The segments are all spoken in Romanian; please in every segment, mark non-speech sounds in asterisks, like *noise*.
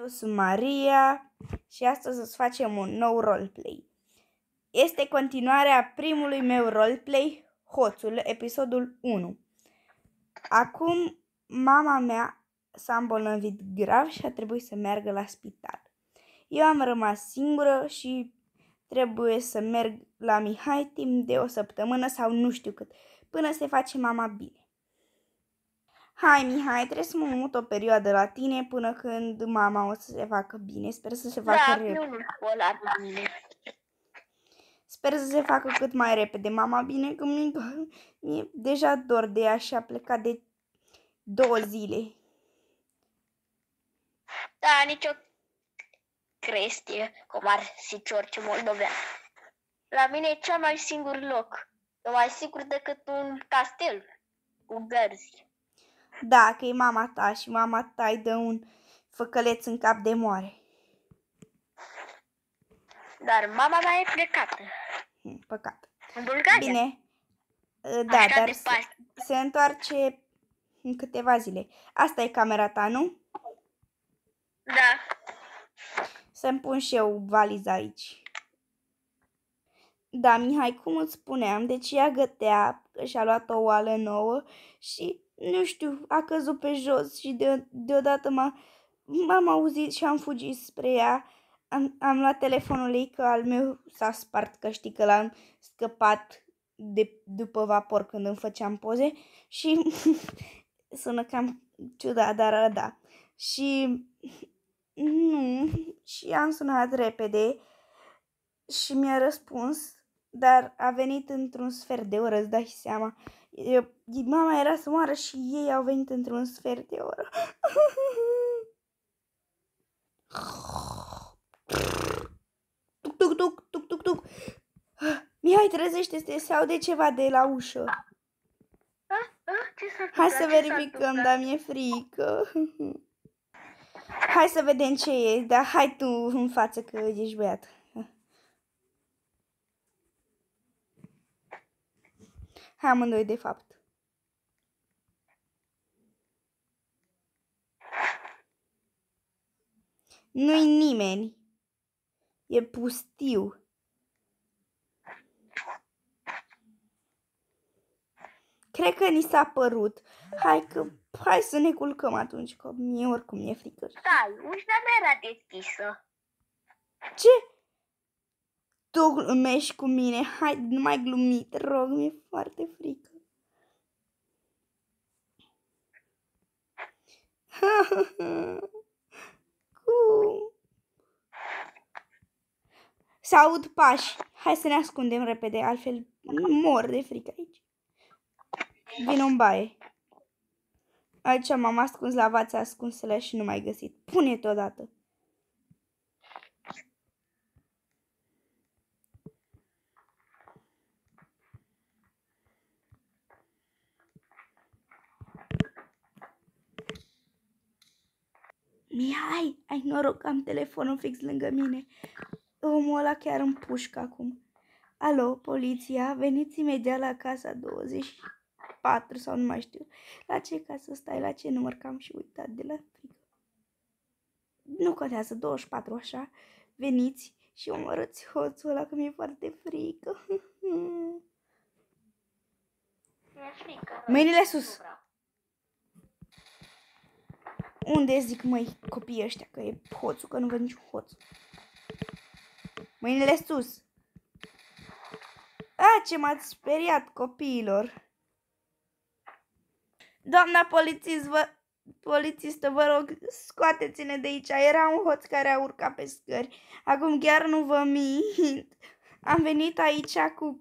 Eu sunt Maria și astăzi o să facem un nou roleplay. Este continuarea primului meu roleplay, Hoțul, episodul 1. Acum mama mea s-a îmbolnăvit grav și a trebuit să meargă la spital. Eu am rămas singură și trebuie să merg la Mihai timp de o săptămână sau nu știu cât, până se face mama bine. Hai, Mihai, trebuie să mă mut o perioadă la tine până când mama o să se facă bine. Sper să se facă da, repede. școlar la mine. Sper să se facă cât mai repede mama bine, că mi-e, mi-e deja dor de ea și a plecat de două zile. Da, nicio crestie, cum ar fi orice Moldovean. La mine e cel mai singur loc, e mai sigur decât un castel cu gărzi. Da, că e mama ta și mama ta îi dă un făcăleț în cap de moare. Dar mama mea e plecată. Hmm, păcat. În Bulgaria. Bine. Ă, da, Așa dar se, se întoarce în câteva zile. Asta e camera ta, nu? Da. Să-mi pun și eu valiza aici. Da, Mihai, cum îți spuneam, deci ea gătea că și-a luat o oală nouă și nu știu, a căzut pe jos și de, deodată m-a, m-am auzit și am fugit spre ea. Am, am luat telefonul ei că al meu s-a spart, că știi că l-am scăpat de, după vapor când îmi făceam poze și *laughs* sună cam ciudat, dar da. Și nu, și am sunat repede și mi-a răspuns, dar a venit într-un sfert de oră, îți dai seama mama era să moară și ei au venit într-un sfert de oră. Tuc, tuc, tuc, tuc, tuc, tuc. Mihai, trezește-te, se aude ceva de la ușă. Hai să verificăm, dar mi-e frică. Hai să vedem ce e, dar hai tu în față că ești băiat. amândoi de fapt. Nu-i nimeni. E pustiu. Cred că ni s-a părut. Hai că hai să ne culcăm atunci, că mie oricum e frică. Stai, ușa mea era deschisă. Ce? Tu glumești cu mine. Hai, nu mai glumi, te rog, mi-e foarte frică. *laughs* Cum? Să aud pași. Hai să ne ascundem repede, altfel mor de frică aici. Vin un baie. Aici m-am ascuns la vața ascunsele și nu mai găsit. Pune-te odată. Mia, ai, ai noroc că am telefonul fix lângă mine. Omul ăla chiar îmi pușcă acum. Alo, poliția, veniți imediat la casa 24 sau nu mai știu. La ce casă stai, la ce număr, că am și uitat de la frică. Nu contează, 24 așa. Veniți și omorâți hoțul ăla că mi-e foarte frică. *laughs* Mi-e frică. Mâinile sus. Nu vreau. Unde zic mai copiii ăștia că e hoțul, că nu văd niciun hoț. Mâinile sus. A, ce m-ați speriat copiilor. Doamna polițist, vă, polițistă, vă rog, scoateți-ne de aici. Era un hoț care a urcat pe scări. Acum chiar nu vă mint. Am venit aici cu...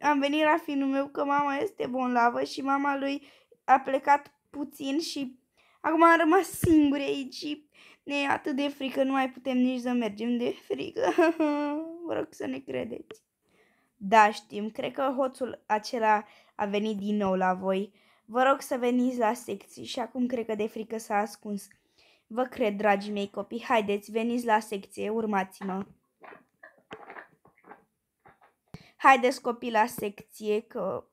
Am venit la finul meu că mama este bonlavă și mama lui a plecat puțin și Acum am rămas singuri aici ne e atât de frică, nu mai putem nici să mergem de frică. *laughs* Vă rog să ne credeți. Da, știm, cred că hoțul acela a venit din nou la voi. Vă rog să veniți la secții și acum cred că de frică s-a ascuns. Vă cred, dragii mei copii, haideți, veniți la secție, urmați-mă. Haideți copii la secție, că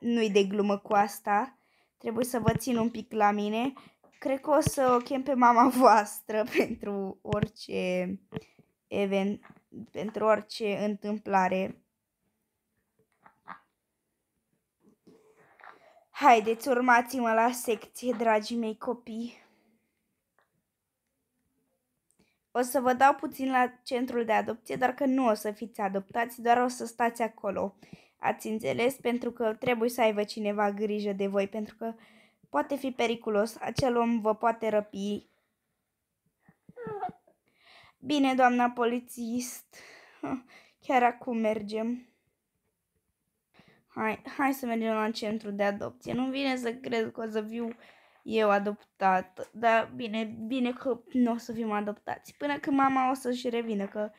nu-i de glumă cu asta. Trebuie să vă țin un pic la mine cred că o să o chem pe mama *laughs* voastră pentru orice event, pentru orice întâmplare. Haideți, urmați-mă la secție, dragii mei copii. O să vă dau puțin la centrul de adopție, dar că nu o să fiți adoptați, doar o să stați acolo. Ați înțeles? Pentru că trebuie să aibă cineva grijă de voi, pentru că uh, Poate fi periculos, acel om vă poate răpi. Bine, doamna polițist, chiar acum mergem. Hai, hai să mergem la centru de adopție. Nu vine să cred că o să fiu eu adoptat, dar bine, bine că nu o să fim adoptați. Până când mama o să-și revină, că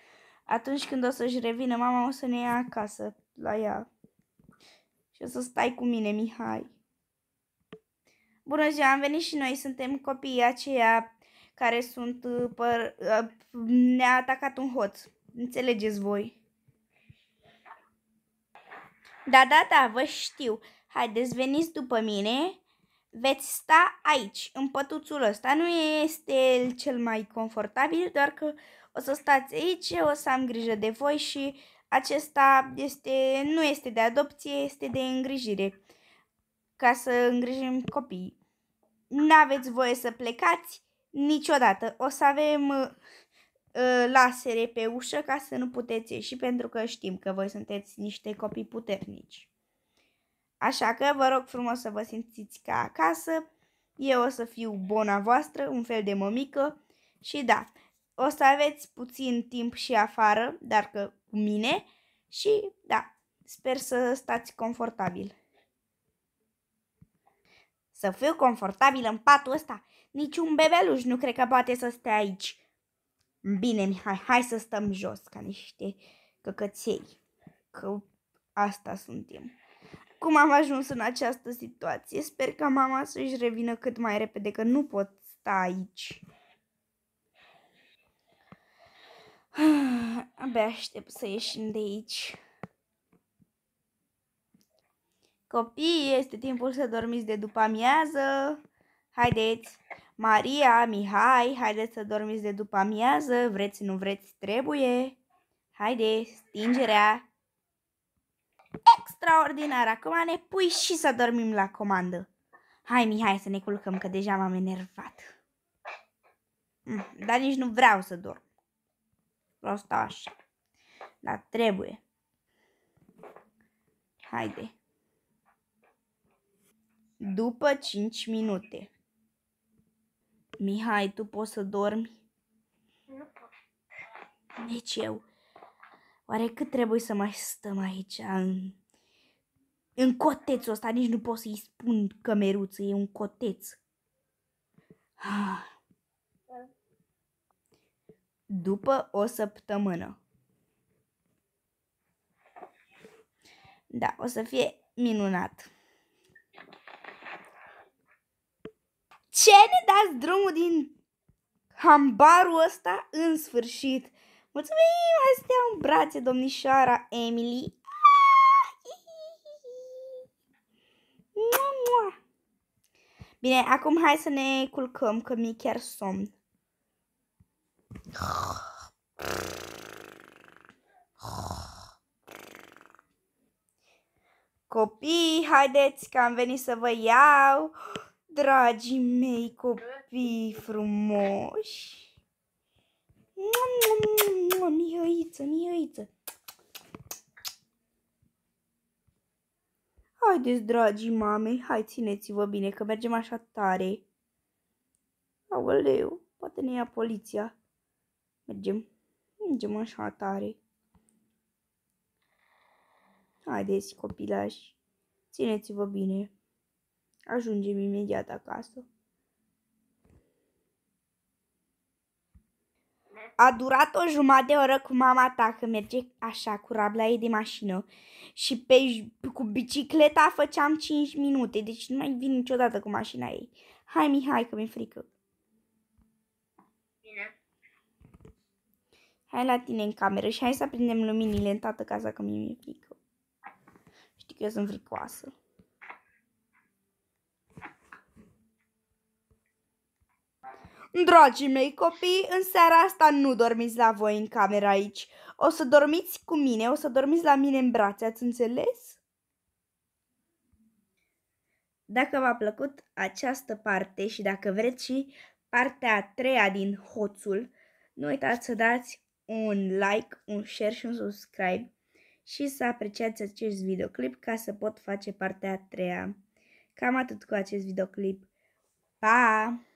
atunci când o să-și revină, mama o să ne ia acasă la ea. Și o să stai cu mine, Mihai. Bună ziua, am venit și noi, suntem copiii aceia care sunt uh, păr... Uh, ne-a atacat un hoț. Înțelegeți voi. Da, da, da, vă știu. Haideți, veniți după mine. Veți sta aici, în pătuțul ăsta. Nu este cel mai confortabil, doar că o să stați aici, o să am grijă de voi și acesta este, nu este de adopție, este de îngrijire, ca să îngrijim copiii n-aveți voie să plecați niciodată. O să avem uh, uh, lasere pe ușă ca să nu puteți ieși pentru că știm că voi sunteți niște copii puternici. Așa că vă rog frumos să vă simțiți ca acasă. Eu o să fiu bona voastră, un fel de mămică și da, o să aveți puțin timp și afară, dar că cu mine și da, sper să stați confortabil. Să fiu confortabil în patul ăsta. Niciun bebeluș nu cred că poate să stea aici. Bine, Mihai, hai să stăm jos ca niște căcăței. Că asta suntem. Cum am ajuns în această situație? Sper ca mama să-și revină cât mai repede, că nu pot sta aici. *sighs* Abia aștept să ieșim de aici. Copii, este timpul să dormiți de după amiază. Haideți! Maria, Mihai, haideți să dormiți de după amiază. Vreți, nu vreți, trebuie. Haideți, stingerea! Extraordinar! Acum ne pui și să dormim la comandă. Hai, Mihai, să ne culcăm, că deja m-am enervat. Mm, dar nici nu vreau să dorm. Vreau să stau așa. Dar trebuie. Haide. După 5 minute. Mihai, tu poți să dormi? Nu pot. Nici deci eu. Oare cât trebuie să mai stăm aici în, în cotețul ăsta? Nici nu pot să-i spun cămeruță, e un coteț. Ah. După o săptămână. Da, o să fie minunat. Ce ne dați drumul din hambarul ăsta în sfârșit? Mulțumim, astea în brațe, domnișoara Emily. Bine, acum hai să ne culcăm, că mi-e chiar somn. Copii, haideți că am venit să vă iau. Dragii mei copii frumoși! Mioiță, mioiță. Haideți, dragii mamei, hai, țineți-vă bine, că mergem așa tare. Aoleu, poate ne ia poliția. Mergem, mergem așa tare. Haideți, copilași, țineți-vă bine. Ajungem imediat acasă. A durat o jumătate de oră cu mama ta, că merge așa cu rabla ei de mașină. Și pe, cu bicicleta făceam 5 minute, deci nu mai vin niciodată cu mașina ei. Hai, Mihai, că mi-e frică. Bine. Hai la tine în cameră și hai să aprindem luminile în toată casa, că mi-e frică. Știi că eu sunt fricoasă. Dragii mei copii, în seara asta nu dormiți la voi în camera aici. O să dormiți cu mine, o să dormiți la mine în brațe, ați înțeles? Dacă v-a plăcut această parte și dacă vreți și partea a treia din hoțul, nu uitați să dați un like, un share și un subscribe și să apreciați acest videoclip ca să pot face partea a treia. Cam atât cu acest videoclip. Pa!